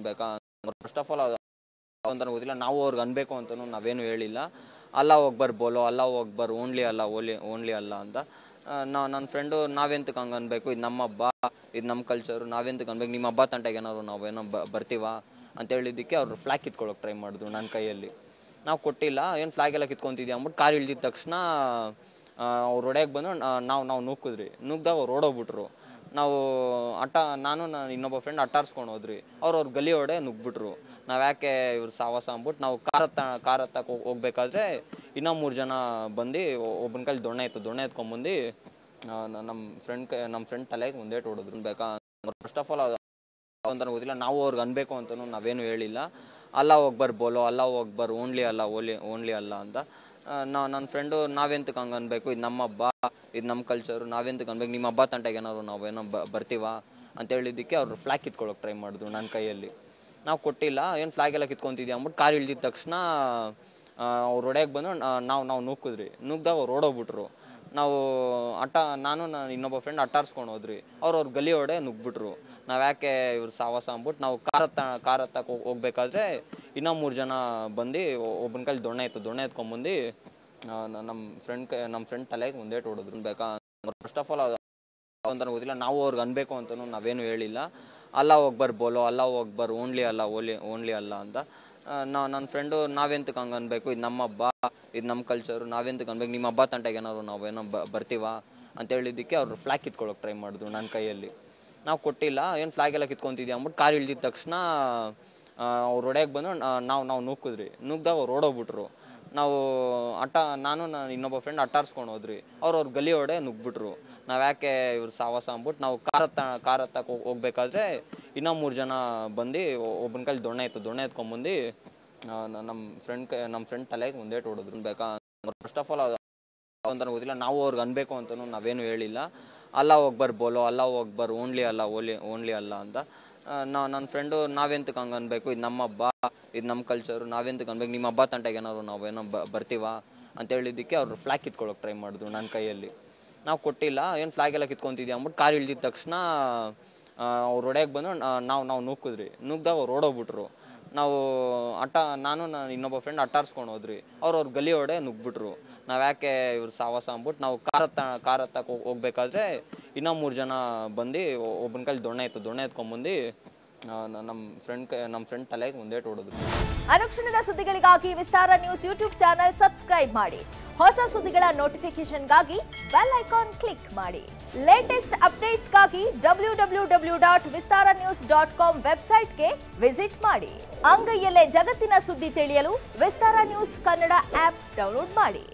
ಅನ್ಬೇಕಾ first of all ಅಂತ ಗೊತ್ತಿಲ್ಲ ನಾವು ಅವ್ರಿಗೆ ಅನ್ಬೇಕು ಅಂತಲೂ ನಾವೇನು ಹೇಳಿಲ್ಲ ಅಲ್ಲ ಹೋಗ್ಬಾರ್ ಬೋಲೋ ಅಲ್ಲ ಹೋಗ್ಬಾರ್ ಓನ್ಲಿ ಅಲ್ಲ ಓಲಿ ಓನ್ಲಿ ಅಲ್ಲ ಅಂತ ನಾ ನನ್ನ ಫ್ರೆಂಡು ನಾವೆಂತಕ್ಕೆ ಹಂಗೆ ಅನ್ಬೇಕು ಇದು ನಮ್ಮ ಹಬ್ಬ ಇದು ನಮ್ಮ ಕಲ್ಚರು ನಾವೆಂತಕ್ಕೆ ಅನ್ಬೇಕು ನಿಮ್ಮ ಹಬ್ಬ ತಂಟೆಗೆ ಏನಾದ್ರು ನಾವೇನೋ ಬ ಅಂತ ಹೇಳಿದ್ದಕ್ಕೆ ಅವ್ರು ಫ್ಲ್ಯಾಗ್ ಕಿತ್ಕೊಳ್ಳೋಕೆ ಟ್ರೈ ಮಾಡಿದ್ರು ನನ್ನ ಕೈಯಲ್ಲಿ ನಾವು ಕೊಟ್ಟಿಲ್ಲ ಏನು ಫ್ಲಾಗ್ ಎಲ್ಲ ಕಿತ್ಕೊಂತಿದ್ವಿ ಅಂದ್ಬಿಟ್ಟು ಕಾರ್ ಇಳಿದ ತಕ್ಷಣ ಅವ್ರು ಹೊಡೆಯಕ್ಕೆ ಬಂದು ನಾವು ನಾವು ನೂಕಿದ್ರಿ ನುಗ್ದಾಗ ಅವ್ರು ಓಡೋಗ್ಬಿಟ್ರು ನಾವು ಅಟ್ಟ ನಾನು ನಾನು ಇನ್ನೊಬ್ಬ ಫ್ರೆಂಡ್ ಅಟ್ಟಾರ್ಸ್ಕೊಂಡು ಹೋದ್ರಿ ಅವ್ರು ಅವ್ರ ಗಲಿ ಹೊಡೆ ನುಗ್ಬಿಟ್ರು ನಾವು ಯಾಕೆ ಇವ್ರು ಸಾವಾಸ ಅಂದ್ಬಿಟ್ಟು ನಾವು ಹತ್ತ ಕಾರ್ ಹತ್ತಕ್ಕೆ ಹೋಗ್ಬೇಕಾದ್ರೆ ಇನ್ನೂ ಮೂರು ಜನ ಬಂದು ಒಬ್ಬನ ಕೈಲಿ ದೊಣ್ಣೆ ಇತ್ತು ದೊಣ್ಣೆ ಎತ್ಕೊಂಬಂದು ನಮ್ಮ ಫ್ರೆಂಡ್ ಕೈ ನಮ್ಮ ಫ್ರೆಂಡ್ ತಲೆಗೆ ಒಂದೇಟ್ ಹೊಡೆದ್ರು ಬೇಕಾ ಫಸ್ಟ್ ಆಫ್ ಆಲ್ ಅಂತ ಗೊತ್ತಿಲ್ಲ ನಾವು ಅವ್ರಿಗೆ ಅನ್ಬೇಕು ಅಂತ ನಾವೇನು ಹೇಳಿಲ್ಲ ಅಲ್ಲ ಹೋಗ್ಬಾರ್ ಬೋಲೋ ಅಲ್ಲ ಹೋಗ್ಬಾರ್ ಓನ್ಲಿ ಅಲ್ಲ ಓಲಿ ಓನ್ಲಿ ಅಲ್ಲ ಅಂತ ನಾ ನನ್ನ ಫ್ರೆಂಡು ನಾವೆಂತಕ್ಕೆ ಹಂಗೆ ಅನ್ಬೇಕು ಇದು ನಮ್ಮ ಹಬ್ಬ ಇದು ನಮ್ಮ ಕಲ್ಚರು ನಾವೆಂತಕ್ಕೆ ಅನ್ಬೇಕು ನಿಮ್ಮ ಹಬ್ಬ ತಂಟೆಗೆ ಏನಾದ್ರು ನಾವು ಏನೋ ಬ ಅಂತ ಹೇಳಿದ್ದಕ್ಕೆ ಅವ್ರು ಫ್ಲಾಗ್ ಕಿತ್ಕೊಳ್ಳೋಕೆ ಟ್ರೈ ಮಾಡಿದ್ರು ನನ್ನ ಕೈಯಲ್ಲಿ ನಾವು ಕೊಟ್ಟಿಲ್ಲ ಏನು ಫ್ಲಾಗ್ ಎಲ್ಲ ಕಿತ್ಕೊಂತಿದ್ವಿ ಅಂದ್ಬಿಟ್ಟು ಕಾರ್ ಇಳಿದ ತಕ್ಷಣ ಅವ್ರು ಹೊಡೆಯಕ್ಕೆ ಬಂದು ನಾವು ನಾವು ನೂಕಿದ್ರಿ ನೂಗ್ದಾಗ ಅವ್ರು ಓಡೋಗ್ಬಿಟ್ರು ನಾವು ಅಟ ನಾನು ನಾನು ಇನ್ನೊಬ್ಬ ಫ್ರೆಂಡ್ ಅಟ್ಟಾರ್ಸ್ಕೊಂಡು ಹೋದ್ರಿ ಅವ್ರು ಅವ್ರ ಗಲಿ ಹೊಡೆ ನುಗ್ಬಿಟ್ರು ನಾವು ಯಾಕೆ ಇವ್ರು ಸಾವಾಸ ಅಂದ್ಬಿಟ್ಟು ನಾವು ಕಾರ್ ಹತ್ತ ಕಾರ್ ಹತ್ತಕ್ಕೆ ಹೋಗ್ಬೇಕಾದ್ರೆ ಇನ್ನೂ ಮೂರು ಜನ ಬಂದು ಒಬ್ಬನ ಕೈಲಿ ದೊಣ್ಣೆ ಇತ್ತು ದೊಣ್ಣೆ ಎತ್ಕೊಂಬಂದು ನಮ್ಮ ಫ್ರೆಂಡ್ ಕೈ ನಮ್ಮ ಫ್ರೆಂಡ್ ತಲೆ ಒಂದೇಟ್ ಹೊಡೋದ್ರು ಬೇಕಾ ಫಸ್ಟ್ ಆಫ್ ಆಲ್ ಅಂತ ಗೊತ್ತಿಲ್ಲ ನಾವು ಅವ್ರಿಗೆ ಅನ್ಬೇಕು ಅಂತಲೂ ನಾವೇನು ಹೇಳಿಲ್ಲ ಅಲ್ಲ ಹೋಗ್ಬಾರ್ ಬೋಲೋ ಅಲ್ಲ ಹೋಗ್ಬಾರ್ ಓನ್ಲಿ ಅಲ್ಲ ಓಲಿ ಓನ್ಲಿ ಅಲ್ಲ ಅಂತ ನಾ ನನ್ನ ಫ್ರೆಂಡು ನಾವೆಂತಕ್ಕೆ ಹಂಗೆ ಅನ್ಬೇಕು ಇದು ನಮ್ಮ ಹಬ್ಬ ಇದು ನಮ್ಮ ಕಲ್ಚರು ನಾವೆಂತಕ್ಕೆ ಅನ್ಬೇಕು ನಿಮ್ಮ ಹಬ್ಬ ತಂಟೆಗೆ ಏನಾದ್ರು ನಾವೇನೋ ಬ ಅಂತ ಹೇಳಿದ್ದಕ್ಕೆ ಅವ್ರು ಫ್ಲಾಗ್ ಕಿತ್ಕೊಳ್ಳೋಕೆ ಟ್ರೈ ಮಾಡಿದ್ರು ನನ್ನ ಕೈಯಲ್ಲಿ ನಾವು ಕೊಟ್ಟಿಲ್ಲ ಏನು ಫ್ಲಾಗ್ ಎಲ್ಲ ಅಂದ್ಬಿಟ್ಟು ಕಾರ್ ಇಳಿದ ತಕ್ಷಣ ಅವ್ರು ಹೊಡೆಯಕ್ಕೆ ಬಂದು ನಾವು ನಾವು ನೂಕಿದ್ರಿ ನುಗ್ದಾಗ ಅವ್ರು ಓಡೋಗ್ಬಿಟ್ರು ನಾವು ಅಟ್ಟ ನಾನು ನಾನು ಇನ್ನೊಬ್ಬ ಫ್ರೆಂಡ್ ಅಟ್ಟಾರ್ಸ್ಕೊಂಡು ಹೋದ್ರಿ ಅವ್ರು ಅವ್ರ ಗಲಿ ಹೊಡೆ ನುಗ್ಬಿಟ್ರು ನಾವು ಯಾಕೆ ಇವ್ರು ಸಾವಾಸ ಅಂದ್ಬಿಟ್ಟು ನಾವು ಕಾರ ಕಾರ ಹತ್ತಕ್ಕೆ ಹೋಗ್ಬೇಕಾದ್ರೆ ಇನ್ನೂ ಮೂರು ಜನ ಬಂದು ಒಬ್ಬನ ಕೈಲಿ ದೊಣ್ಣೆ ಇತ್ತು ದೊಣ್ಣೆ ಎತ್ಕೊಂಬಂದು ನಮ್ಮ ಫ್ರೆಂಡ್ ನಮ್ಮ ಫ್ರೆಂಡ್ ತಲೆ ಒಂದೇಟ್ ಹೊಡೆದ್ರು ಬೇಕಾ ಫಸ್ಟ್ ಆಫ್ ಆಲ್ ಅಂತ ಗೊತ್ತಿಲ್ಲ ನಾವು ಅವ್ರಿಗೆ ಅನ್ಬೇಕು ಅಂತ ನಾವೇನು ಹೇಳಿಲ್ಲ ಅಲ್ಲ ಹೋಗ್ಬಾರ್ ಬೋಲೋ ಅಲ್ಲ ಹೋಗ್ಬಾರ್ ಓನ್ಲಿ ಅಲ್ಲ ಓಲಿ ಓನ್ಲಿ ಅಲ್ಲ ಅಂತ ನಾ ನನ್ನ ಫ್ರೆಂಡು ನಾವೆಂತಕ್ಕೆ ಹಂಗೆ ಅನ್ಬೇಕು ಇದು ನಮ್ಮ ಹಬ್ಬ ಇದು ನಮ್ಮ ಕಲ್ಚರು ನಾವೆಂತಕ್ಕೆ ಅನ್ಬೇಕು ನಿಮ್ಮ ಹಬ್ಬ ತಂಟೆಗೆ ಏನಾದ್ರು ನಾವು ಏನೋ ಅಂತ ಹೇಳಿದ್ದಕ್ಕೆ ಅವ್ರು ಫ್ಲಾಗ್ ಕಿತ್ಕೊಳ್ಳೋಕೆ ಟ್ರೈ ಮಾಡಿದ್ರು ನನ್ನ ಕೈಯಲ್ಲಿ ನಾವು ಕೊಟ್ಟಿಲ್ಲ ಏನು ಫ್ಲಾಗ್ ಎಲ್ಲ ಕಿತ್ಕೊಂತಿದ್ವಿ ಅಂದ್ಬಿಟ್ಟು ಕಾರ್ ಇಳಿದಿದ್ದ ತಕ್ಷಣ ಅವ್ರು ಹೊಡೆಯಕ್ಕೆ ಬಂದು ನಾವು ನಾವು ನೂಕಿದ್ರಿ ನೂಗ್ದಾಗ ಅವ್ರು ಓಡೋಗ್ಬಿಟ್ರು ನಾವು ಅಟ ನಾನು ನಾನು ಇನ್ನೊಬ್ಬ ಫ್ರೆಂಡ್ ಅಟ್ಟಾರ್ಸ್ಕೊಂಡು ಹೋದ್ರಿ ಅವ್ರು ಅವ್ರ ಗಲಿ ಹೊಡೆ ನುಗ್ಬಿಟ್ರು ನಾವು ಯಾಕೆ ಇವ್ರು ಸಾವಾಸ ಅಂದ್ಬಿಟ್ಟು ನಾವು ಕಾರ್ ಹತ್ತ ಕಾರ್ ಹತ್ತಕ್ಕೆ ಹೋಗ್ಬೇಕಾದ್ರೆ ಇನ್ನೂ ಮೂರು ಜನ ಬಂದು ಒಬ್ಬನ ಕೈಲಿ ದೊಣ್ಣೆ ಇತ್ತು ದೊಣ್ಣೆ ಎತ್ಕೊಂಡ್ಬಂದು ನಮ್ಮ ಫ್ರೆಂಡ್ ನಮ್ಮ ಫ್ರೆಂಡ್ ತಲೆ ಮುಂದೆ ಹೊಡೋದು ಅನುಕ್ಷಣದ ಸುದ್ದಿಗಳಿಗಾಗಿ Vistara news YouTube channel subscribe ಮಾಡಿ ಹೊಸ ಸುದ್ದಿಗಳ ನೋಟಿಫಿಕೇಶನ್ಗಾಗಿ ಬೆಲ್ ಐಕಾನ್ ಕ್ಲಿಕ್ ಮಾಡಿ ಲೇಟೆಸ್ಟ್ ಅಪ್ಡೇಟ್ಸ್ಗಾಗಿ W W W dot Vistara news dot com ವೆಬ್ಸೈಟ್ಗೆ ವಿಸಿಟ್ ಮಾಡಿ ಅಂಗೈಯಲ್ಲೇ ಜಗತ್ತಿನ ಸುದ್ದಿ ತಿಳಿಯಲು Vistara news Kannada app download ಮಾಡಿ